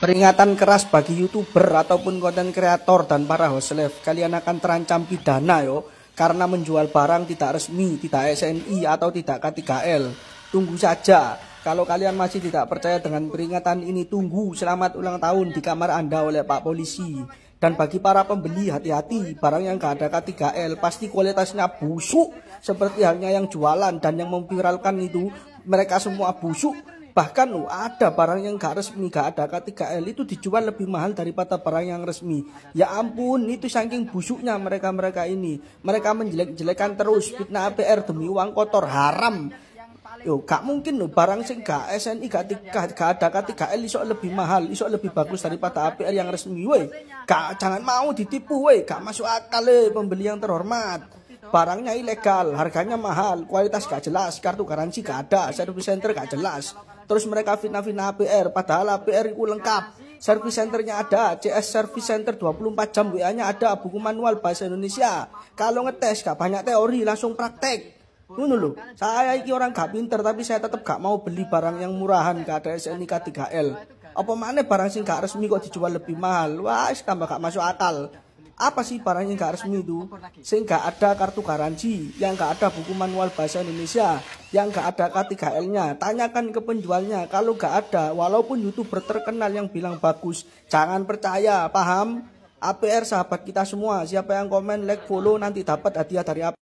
Peringatan keras bagi youtuber ataupun konten kreator dan para host live, kalian akan terancam pidana yo karena menjual barang tidak resmi, tidak SNI atau tidak K3L. Tunggu saja. Kalau kalian masih tidak percaya dengan peringatan ini, tunggu selamat ulang tahun di kamar Anda oleh Pak Polisi. Dan bagi para pembeli, hati-hati, barang yang gak ada K3L pasti kualitasnya busuk. Seperti halnya yang jualan dan yang memviralkan itu, mereka semua busuk Bahkan oh, ada barang yang gak resmi, gak ada K3L itu dijual lebih mahal daripada barang yang resmi. Ya ampun, itu saking busuknya mereka-mereka ini. Mereka menjelek-jelekan terus fitnah APR demi uang kotor haram. Yo, gak mungkin loh barang sing gak SNI gak tiga gak ada K3L isok lebih mahal, isok lebih bagus daripada APR yang resmi, woi. Gak jangan mau ditipu, woi. Gak masuk akal, le eh, pembeli yang terhormat barangnya ilegal, harganya mahal, kualitas gak jelas, kartu garansi gak ada, service center gak jelas. Terus mereka fitnah-fitnah APR, padahal APR itu lengkap. Service centernya ada, CS Service Center 24 jam WA-nya ada, buku manual bahasa Indonesia. Kalau ngetes gak banyak teori, langsung praktek. Nuh lo, saya ini orang gak pinter tapi saya tetap gak mau beli barang yang murahan gak ada SNK 3L. Apa mana barang sing gak resmi kok dijual lebih mahal? Wah, tambah gak masuk akal. Apa sih barang yang gak resmi itu? Sing ada kartu garansi, yang gak ada buku manual bahasa Indonesia, yang gak ada K3L-nya. Tanyakan ke penjualnya. Kalau gak ada, walaupun YouTuber terkenal yang bilang bagus, jangan percaya, paham? APR sahabat kita semua, siapa yang komen, like, follow, nanti dapat hadiah dari APR.